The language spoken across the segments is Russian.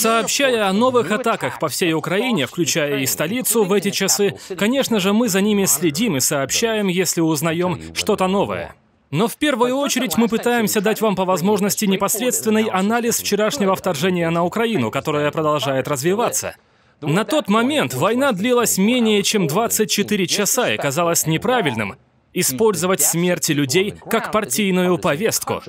Сообщая о новых атаках по всей Украине, включая и столицу в эти часы, конечно же, мы за ними следим и сообщаем, если узнаем что-то новое. Но в первую очередь мы пытаемся дать вам по возможности непосредственный анализ вчерашнего вторжения на Украину, которое продолжает развиваться. Ну на тот момент война длилась менее чем 24 часа и казалось неправильным использовать смерти людей как партийную повестку.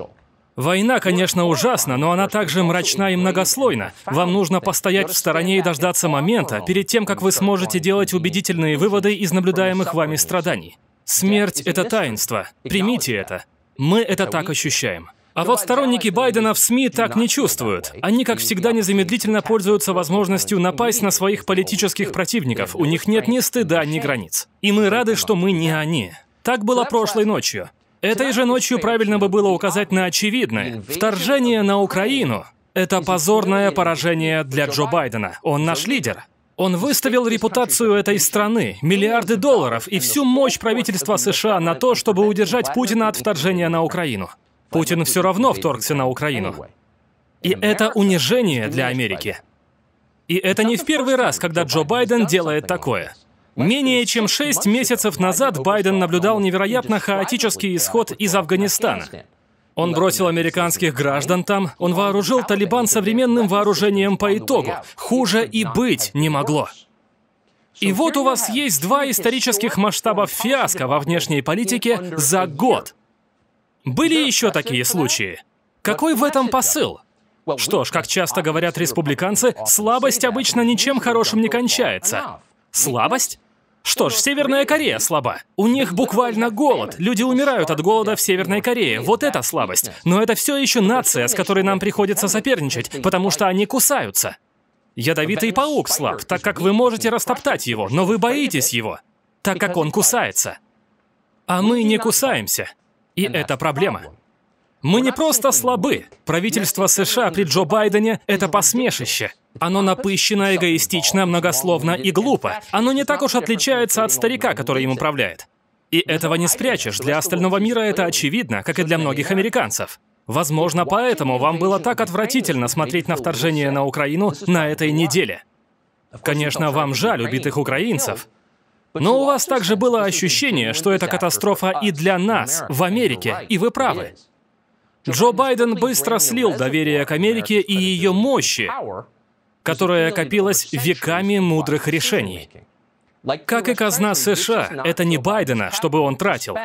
Война, конечно, ужасна, но она также мрачна и многослойна. Вам нужно постоять в стороне и дождаться момента, перед тем, как вы сможете делать убедительные выводы из наблюдаемых вами страданий. Смерть — это таинство. Примите это. Мы это так ощущаем. А вот сторонники Байдена в СМИ так не чувствуют. Они, как всегда, незамедлительно пользуются возможностью напасть на своих политических противников. У них нет ни стыда, ни границ. И мы рады, что мы не они. Так было прошлой ночью. Этой же ночью правильно бы было указать на очевидное. Вторжение на Украину — это позорное поражение для Джо Байдена. Он наш лидер. Он выставил репутацию этой страны, миллиарды долларов и всю мощь правительства США на то, чтобы удержать Путина от вторжения на Украину. Путин все равно вторгся на Украину. И это унижение для Америки. И это не в первый раз, когда Джо Байден делает такое. Менее чем шесть месяцев назад Байден наблюдал невероятно хаотический исход из Афганистана. Он бросил американских граждан там, он вооружил Талибан современным вооружением по итогу. Хуже и быть не могло. И вот у вас есть два исторических масштаба фиаско во внешней политике за год. Были еще такие случаи. Какой в этом посыл? Что ж, как часто говорят республиканцы, слабость обычно ничем хорошим не кончается. Слабость? Что ж, Северная Корея слаба. У них буквально голод. Люди умирают от голода в Северной Корее. Вот это слабость. Но это все еще нация, с которой нам приходится соперничать, потому что они кусаются. Ядовитый паук слаб, так как вы можете растоптать его, но вы боитесь его, так как он кусается. А мы не кусаемся. И это проблема. Мы не просто слабы. Правительство США при Джо Байдене — это посмешище. Оно напыщено, эгоистично, многословно и глупо. Оно не так уж отличается от старика, который им управляет. И этого не спрячешь. Для остального мира это очевидно, как и для многих американцев. Возможно, поэтому вам было так отвратительно смотреть на вторжение на Украину на этой неделе. Конечно, вам жаль убитых украинцев, но у вас также было ощущение, что это катастрофа и для нас, в Америке, и вы правы. Джо Байден быстро слил доверие к Америке и ее мощи, которая копилась веками мудрых решений. Как и казна США, это не Байдена, чтобы он тратил.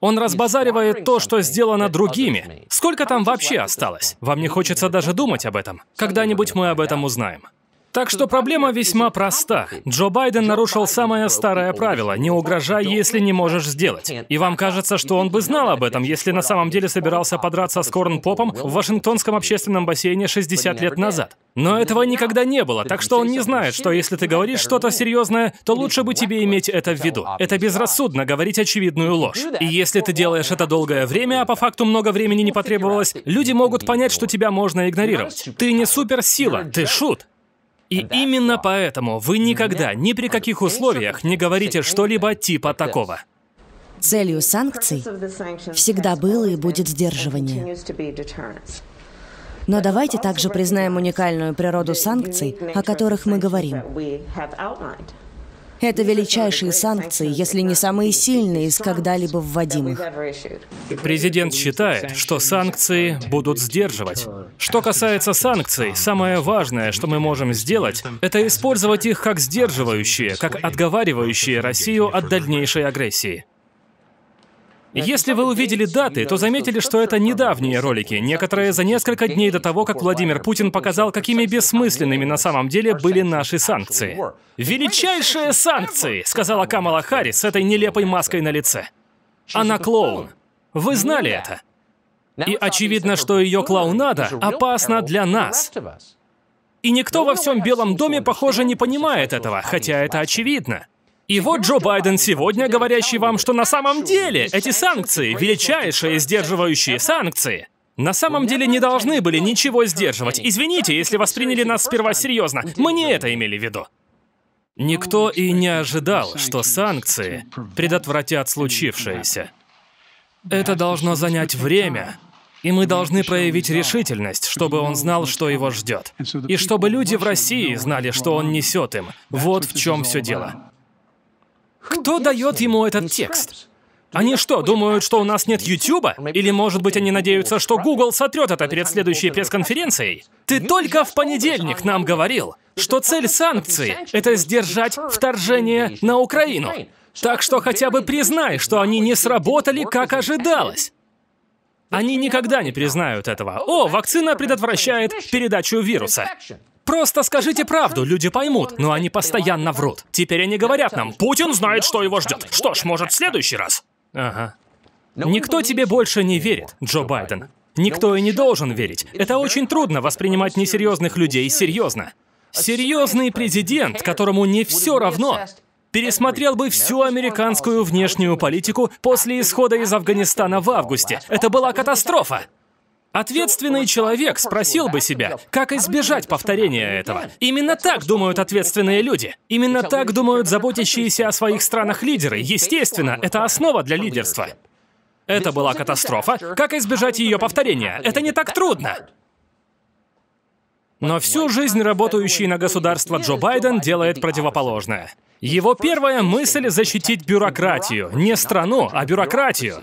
Он разбазаривает то, что сделано другими. Сколько там вообще осталось? Вам не хочется даже думать об этом. Когда-нибудь мы об этом узнаем. Так что проблема весьма проста. Джо Байден нарушил самое старое правило – не угрожай, если не можешь сделать. И вам кажется, что он бы знал об этом, если на самом деле собирался подраться с Корн Попом в Вашингтонском общественном бассейне 60 лет назад. Но этого никогда не было, так что он не знает, что если ты говоришь что-то серьезное, то лучше бы тебе иметь это в виду. Это безрассудно говорить очевидную ложь. И если ты делаешь это долгое время, а по факту много времени не потребовалось, люди могут понять, что тебя можно игнорировать. Ты не суперсила, ты шут. И именно поэтому вы никогда, ни при каких условиях не говорите что-либо типа такого. Целью санкций всегда было и будет сдерживание. Но давайте также признаем уникальную природу санкций, о которых мы говорим. Это величайшие санкции, если не самые сильные из когда-либо вводимых. Президент считает, что санкции будут сдерживать. Что касается санкций, самое важное, что мы можем сделать, это использовать их как сдерживающие, как отговаривающие Россию от дальнейшей агрессии. Э, если вы увидели даты, то заметили, что это недавние ролики, некоторые за несколько дней до того, как Владимир Путин показал, какими бессмысленными на самом деле были наши санкции. «Величайшие санкции!» — сказала Камала Харрис с этой нелепой маской на лице. Она клоун. Вы знали это. И очевидно, что ее клоунада опасна для нас. И никто во всем Белом доме, похоже, не понимает этого, хотя это очевидно. И вот Джо Байден сегодня, говорящий вам, что на самом деле эти санкции, величайшие сдерживающие санкции, на самом деле не должны были ничего сдерживать. Извините, если восприняли нас сперва серьезно. Мы не это имели в виду. Никто и не ожидал, что санкции предотвратят случившееся. Это должно занять время, и мы должны проявить решительность, чтобы он знал, что его ждет. И чтобы люди в России знали, что он несет им. Вот в чем все дело. Кто дает ему этот текст? Они что, думают, что у нас нет Ютуба? Или, может быть, они надеются, что Google сотрет это перед следующей пресс-конференцией? Ты только в понедельник нам говорил, что цель санкций — это сдержать вторжение на Украину. Так что хотя бы признай, что они не сработали, как ожидалось. Они никогда не признают этого. О, вакцина предотвращает передачу вируса. Просто скажите правду, люди поймут, но они постоянно врут. Теперь они говорят нам, Путин знает, что его ждет. Что ж, может, в следующий раз? Ага. Никто тебе больше не верит, Джо Байден. Никто и не должен верить. Это очень трудно воспринимать несерьезных людей серьезно. Серьезный президент, которому не все равно, пересмотрел бы всю американскую внешнюю политику после исхода из Афганистана в августе. Это была катастрофа. Ответственный человек спросил бы себя, как избежать повторения этого. Именно так думают ответственные люди. Именно так думают заботящиеся о своих странах лидеры. Естественно, это основа для лидерства. Это была катастрофа. Как избежать ее повторения? Это не так трудно. Но всю жизнь работающий на государство Джо Байден делает противоположное. Его первая мысль — защитить бюрократию. Не страну, а бюрократию.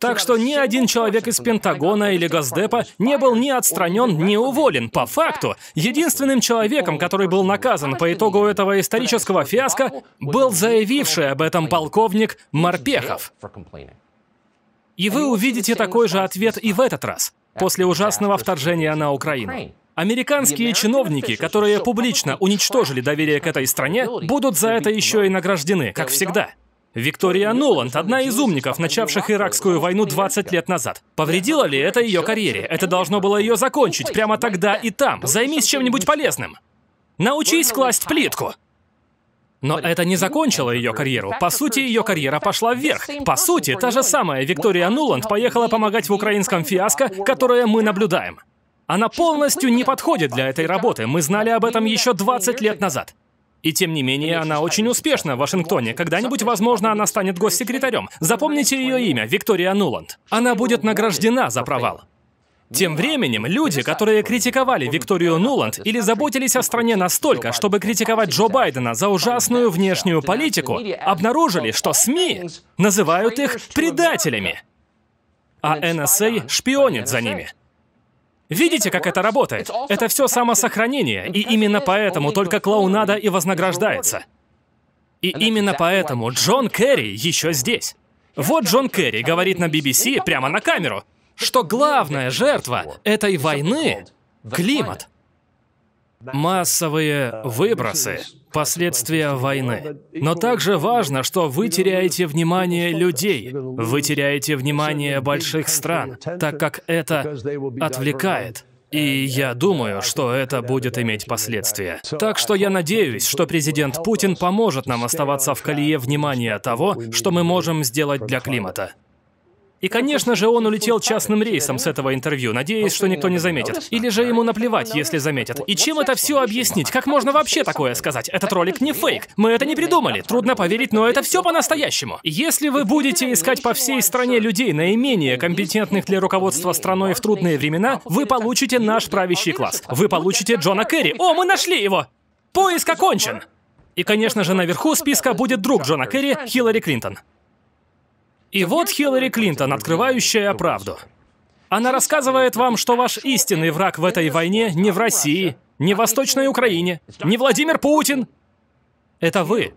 Так что ни один человек из Пентагона или Госдепа не был ни отстранен, ни уволен. По факту, единственным человеком, который был наказан по итогу этого исторического фиаско, был заявивший об этом полковник Морпехов. И вы увидите такой же ответ и в этот раз, после ужасного вторжения на Украину. Американские чиновники, которые публично уничтожили доверие к этой стране, будут за это еще и награждены, как всегда. Виктория Ноланд – одна из умников, начавших иракскую войну 20 лет назад. Повредило ли это ее карьере? Это должно было ее закончить прямо тогда и там. Займись чем-нибудь полезным. Научись класть плитку. Но это не закончило ее карьеру. По сути, ее карьера пошла вверх. По сути, та же самая Виктория Нуланд поехала помогать в украинском фиаско, которое мы наблюдаем. Она полностью не подходит для этой работы, мы знали об этом еще 20 лет назад. И тем не менее, она очень успешна в Вашингтоне. Когда-нибудь, возможно, она станет госсекретарем. Запомните ее имя, Виктория Нуланд. Она будет награждена за провал. Ну тем временем, ну люди, которые ну критиковали Викторию Нуланд или заботились о стране настолько, чтобы критиковать Джо Байдена за ужасную внешнюю политику, обнаружили, что СМИ называют их предателями, а НСА а шпионит за ними. Видите, как это работает? Это все самосохранение, и именно поэтому только клоунада и вознаграждается. И именно поэтому Джон Керри еще здесь. Вот Джон Керри говорит на BBC прямо на камеру, что главная жертва этой войны — климат массовые выбросы, последствия войны. Но также важно, что вы теряете внимание людей, вы теряете внимание больших стран, так как это отвлекает. И я думаю, что это будет иметь последствия. Так что я надеюсь, что президент Путин поможет нам оставаться в колее внимания того, что мы можем сделать для климата. И, конечно же, он улетел частным рейсом с этого интервью, надеясь, что никто не заметит. Или же ему наплевать, если заметят. И чем это все объяснить? Как можно вообще такое сказать? Этот ролик не фейк. Мы это не придумали. Трудно поверить, но это все по-настоящему. Если вы будете искать по всей стране людей наименее компетентных для руководства страной в трудные времена, вы получите наш правящий класс. Вы получите Джона Керри. О, мы нашли его! Поиск окончен! И, конечно же, наверху списка будет друг Джона Керри, Хиллари Клинтон. И вот Хиллари Клинтон, открывающая правду. Она рассказывает вам, что ваш истинный враг в этой войне не в России, не в Восточной Украине, не Владимир Путин. Это вы.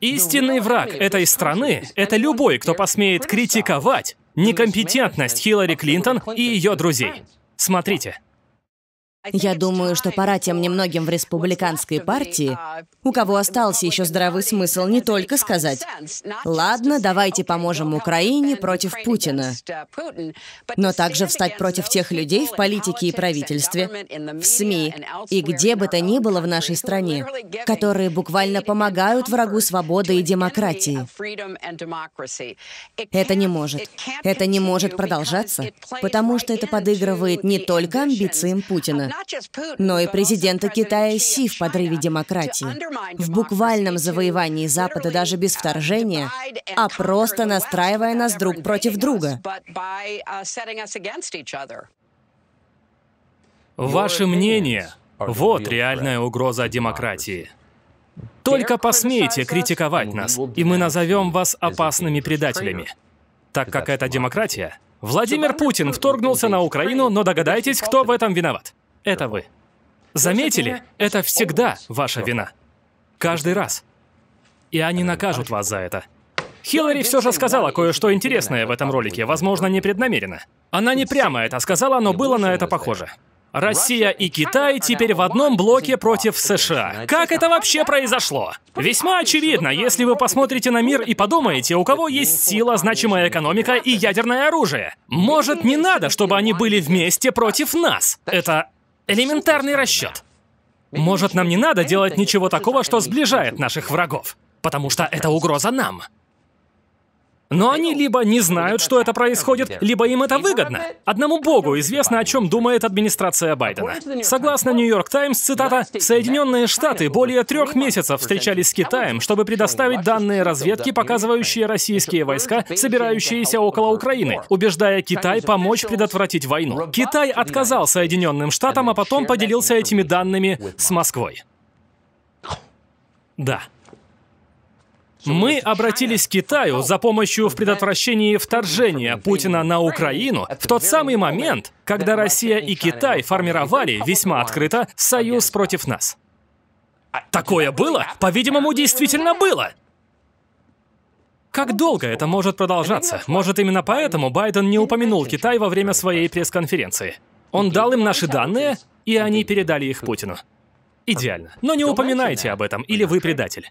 Истинный враг этой страны — это любой, кто посмеет критиковать некомпетентность Хиллари Клинтон и ее друзей. Смотрите, я думаю, что пора тем немногим в республиканской партии, у кого остался еще здравый смысл, не только сказать «Ладно, давайте поможем Украине против Путина», но также встать против тех людей в политике и правительстве, в СМИ и где бы то ни было в нашей стране, которые буквально помогают врагу свободы и демократии. Это не может. Это не может продолжаться, потому что это подыгрывает не только амбициям Путина, но и президента Китая Си в подрыве демократии, в буквальном завоевании Запада даже без вторжения, а просто настраивая нас друг против друга. Ваше мнение — вот реальная угроза демократии. Только посмейте критиковать нас, и мы назовем вас опасными предателями. Так как это демократия, Владимир Путин вторгнулся на Украину, но догадайтесь, кто в этом виноват это вы. Заметили? Это всегда ваша вина. Каждый раз. И они накажут вас за это. Хиллари все же сказала кое-что интересное в этом ролике, возможно, непреднамеренно. Она не прямо это сказала, но было на это похоже. Россия и Китай теперь в одном блоке против США. Как это вообще произошло? Весьма очевидно, если вы посмотрите на мир и подумаете, у кого есть сила, значимая экономика и ядерное оружие. Может, не надо, чтобы они были вместе против нас? Это Элементарный расчет. Может, нам не надо делать ничего такого, что сближает наших врагов, потому что это угроза нам. Но они ну, либо не знают, что это происходит, либо им это выгодно. Одному богу известно, о чем думает администрация Байдена. Согласно Нью-Йорк Таймс, цитата, «Соединенные Штаты более трех месяцев встречались с Китаем, чтобы предоставить данные разведки, показывающие российские войска, собирающиеся около Украины, убеждая Китай помочь предотвратить войну». Китай отказал Соединенным Штатам, а потом поделился этими данными с Москвой. Да. Мы обратились к Китаю за помощью в предотвращении вторжения Путина на Украину в тот самый момент, когда Россия и Китай формировали весьма открыто союз против нас. Такое было? По-видимому, действительно было. Как долго это может продолжаться? Может, именно поэтому Байден не упомянул Китай во время своей пресс-конференции. Он дал им наши данные, и они передали их Путину. Идеально. Но не упоминайте об этом, или вы предатель.